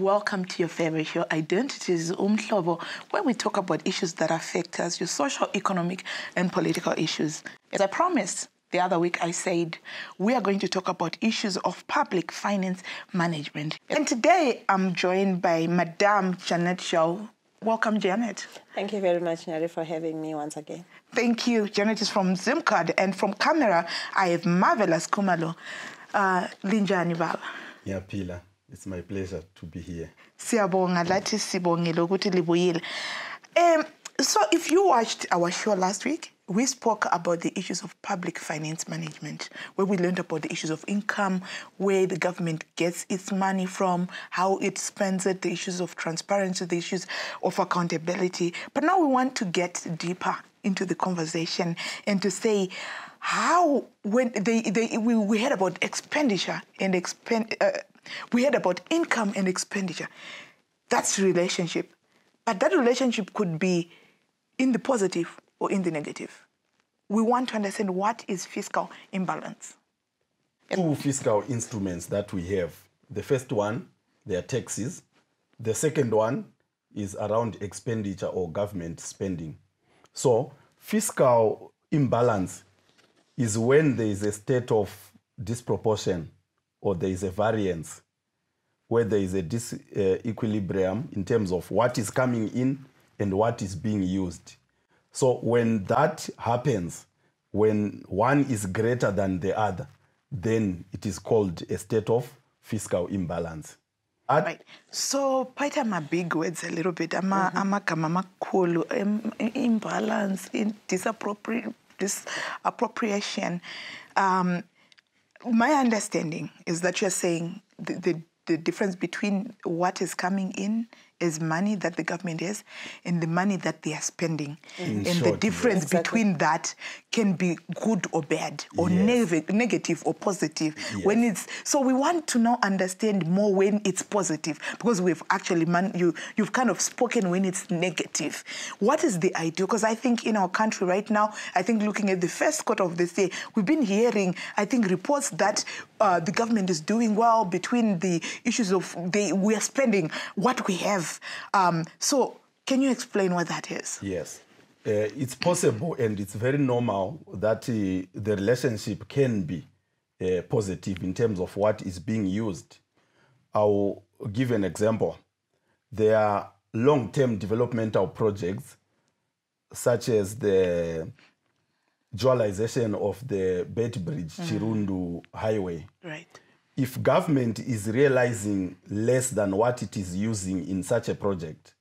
welcome to your favorite show. identity is umhlobo where we talk about issues that affect us, your social, economic, and political issues. As I promised, the other week I said we are going to talk about issues of public finance management. And today I'm joined by Madame Janet Shaw. Welcome, Janet. Thank you very much, Nari, for having me once again. Thank you. Janet is from Zimcard, and from camera, I have marvelous Kumalo. Uh, Linjani Baba. Yeah, Pila. It's my pleasure to be here. Siyabonga lathi sibongile loguti libuyile. Um, so if you watched our show last week, we spoke about the issues of public finance management, where we learned about the issues of income, where the government gets its money from, how it spends it, the issues of transparency, the issues of accountability. But now we want to get deeper into the conversation and to say how when they, they we, we heard about expenditure and expend, uh, we heard about income and expenditure. That's relationship. But that relationship could be in the positive or in the negative. We want to understand what is fiscal imbalance. Two fiscal instruments that we have. The first one, they are taxes. The second one is around expenditure or government spending. So fiscal imbalance is when there is a state of disproportion or there is a variance where there is a disequilibrium uh, in terms of what is coming in and what is being used. So when that happens, when one is greater than the other, then it is called a state of fiscal imbalance. At right. So my big words a little bit. i mm-hmm. cool amakhulu imbalance in disappropriation. Dis- appropriation. Um, my understanding is that you're saying the, the, the difference between what is coming in is money that the government has and the money that they are spending. And the difference exactly. between that can be good or bad or yes. neg negative or positive. Yes. When it's so we want to now understand more when it's positive because we've actually man you you've kind of spoken when it's negative. What is the idea? Because I think in our country right now, I think looking at the first quarter of this year, we've been hearing I think reports that uh, the government is doing well between the issues of they we are spending what we have um, so can you explain what that is? Yes. Uh, it's possible and it's very normal that uh, the relationship can be uh, positive in terms of what is being used. I'll give an example. There are long term developmental projects, such as the dualization of the Beit mm-hmm. Chirundu mm. Highway. Right. if government is realizing less than what it is using in such a project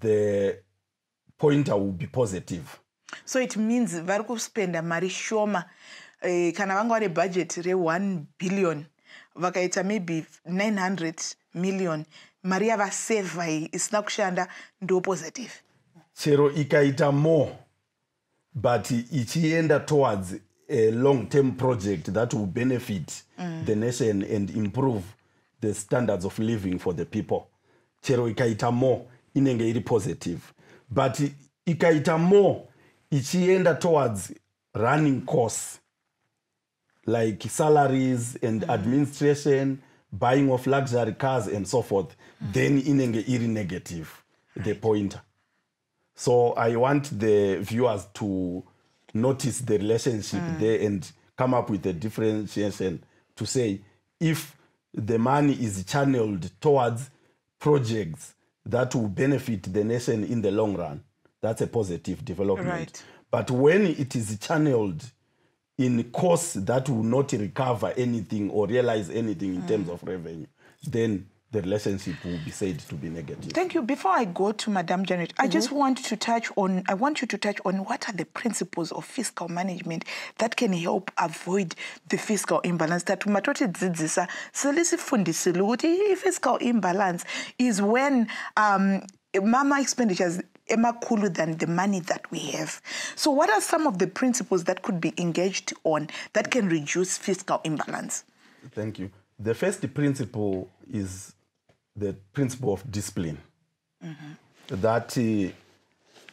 the pointer will be positive so it means vari kuspenda mari shoma uh, kana vanga vane budget re1 billion vakaita maybe 900 million mari yavasevha iyi isina kushanda ndo positive chero ikaita more but ichienda towards a long term project that will benefit mm. the nation and improve the standards of living for the people chero ikaita more inenge iri positive but ikaita more ichienda towards running course like salaries and mm. administration buying of luxury cars and so forth mm. then inenge iri negative right. the pointer so i want the viewers to notice the relationship mm. there and come up with a differentiation to say if the money is channeled towards projects that will benefit the nation in the long run, that's a positive development. Right. But when it is channeled in costs that will not recover anything or realize anything in mm. terms of revenue, then the relationship will be said to be negative. Thank you. Before I go to Madame Janet, I mm -hmm. just mm-hmm. want to touch on I want you to touch on what are the principles of fiscal management that can help avoid the fiscal imbalance that matoti dzidzisa selisifundisile ukuthi i-fiscal imbalance is when um, mama expenditures cooler than the money that we have. So what are some of the principles that could be engaged on that can reduce fiscal imbalance? Thank you. The first principle is the principle of discipline mm-hmm. that uh,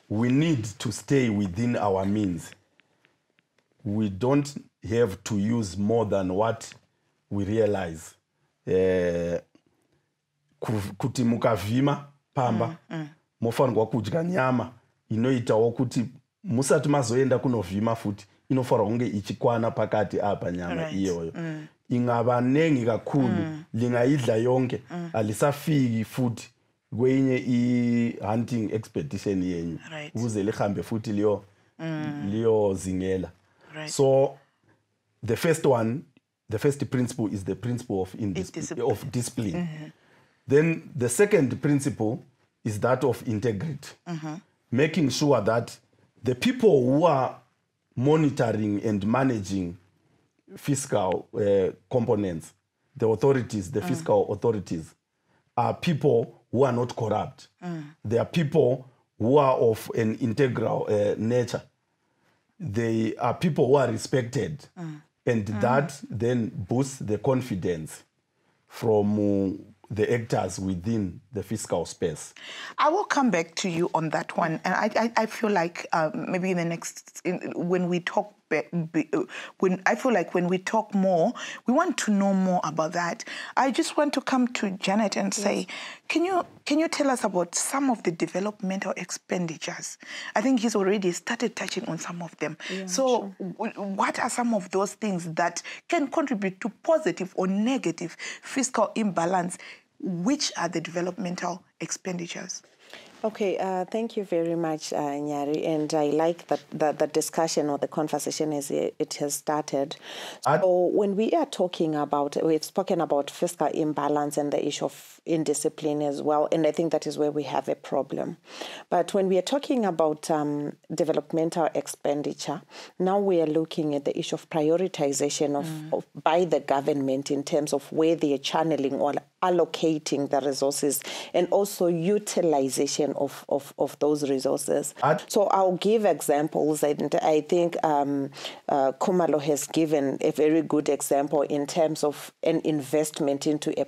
we need to stay within our means. We don't have to use more than what we realize. Uh, kuti mukavima pamba, mofanwa kujga nyama, inoitawo kuti musati mazoenda kunovima futi, inofara unge ichikwana pakati apa nyama iyoyo. Mm. ingabanengi kakhulu mm. lingayidla yonke mm. alisafiki futhi kwenye i-hunting expedition yenye ukuze lihambe futhi liyo mm. liyozingela so the first one the first principle is the principle of, indiscipline. of discipline mm -hmm. then the second principle is that of integrity mm -hmm. making sure that the people who are monitoring and managing fiscal uh, components, the authorities, the mm. fiscal authorities, are people who are not corrupt. Mm. They are people who are of an integral uh, nature. They are people who are respected. Mm. And mm. that then boosts the confidence from uh, the actors within the fiscal space. I will come back to you on that one, and I, I, I feel like um, maybe in the next in, when we talk be, when I feel like when we talk more, we want to know more about that. I just want to come to Janet and yes. say, can you can you tell us about some of the developmental expenditures? I think he's already started touching on some of them. Yeah, so, sure. what are some of those things that can contribute to positive or negative fiscal imbalance? Which are the developmental expenditures? Okay, uh, thank you very much, uh, Nyari, and I like that the, the, discussion or the conversation as it has started. So, I when we are talking about, we've spoken about fiscal imbalance and the issue of indiscipline as well. And I think that is where we have a problem. But when we are talking about um, developmental expenditure, now we are looking at the issue of prioritization of, mm. of by the government in terms of where they are channeling or allocating the resources and also utilization of, of, of those resources. so I'll give examples, and I think um, uh, Kumalo has given a very good example in terms of an investment into a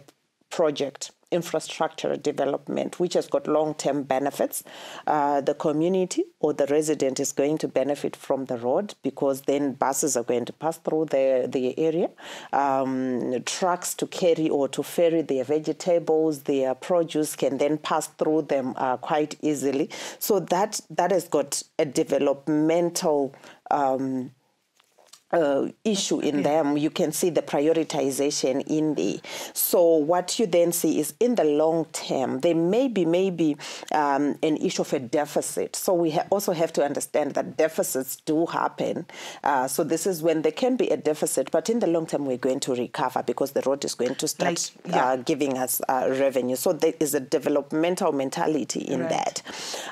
project infrastructure development, which has got long term benefits. Uh, the community or the resident is going to benefit from the road because then buses are going to pass through the, the area, um, trucks to carry or to ferry their vegetables, their produce can then pass through them uh, quite easily. So that, that has got a developmental. Um, uh, issue in them, you can see the prioritization in the. So what you then see is in the long term, there may be maybe um, an issue of a deficit. So we ha also have to understand that deficits do happen. Uh, so this is when there can be a deficit, but in the long term, we're going to recover because the road is going to start like, yeah. uh, giving us uh, revenue. So there is a developmental mentality in right. that.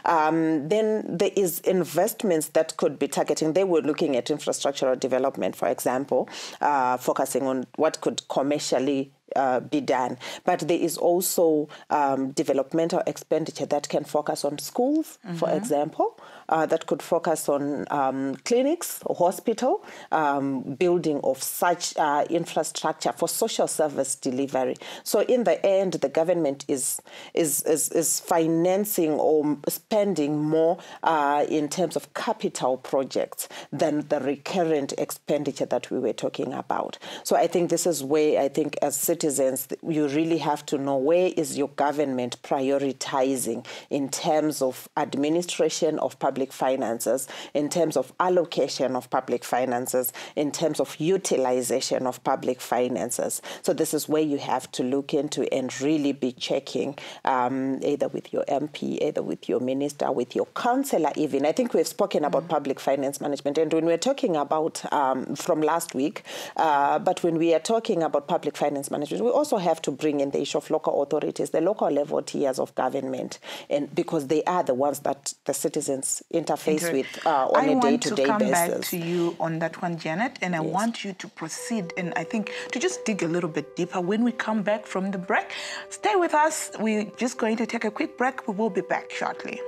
Um, then there is investments that could be targeting. They were looking at infrastructural development development, for example, uh, focusing on what could commercially uh, be done. But there is also um, developmental expenditure that can focus on schools, mm-hmm. for example, uh, that could focus on um, clinics, hospital, um, building of such uh, infrastructure for social service delivery. So in the end, the government is is is, is financing or spending more uh, in terms of capital projects than the recurrent expenditure that we were talking about. So I think this is where I think as citizens citizens, you really have to know where is your government prioritizing in terms of administration of public finances, in terms of allocation of public finances, in terms of utilization of public finances. So this is where you have to look into and really be checking um, either with your MP, either with your minister, with your councillor even. I think we've spoken about mm -hmm. public finance management and when we're talking about um, from last week, uh, but when we are talking about public finance management, management, we also have to bring in the issue of local authorities, the local level tiers of government, and because they are the ones that the citizens interface with uh, on I a day-to-day basis. I want to come back to you on that one, Janet, and I yes. want you to proceed, and I think to just dig a little bit deeper when we come back from the break. Stay with us. We're just going to take a quick break. We will be back shortly.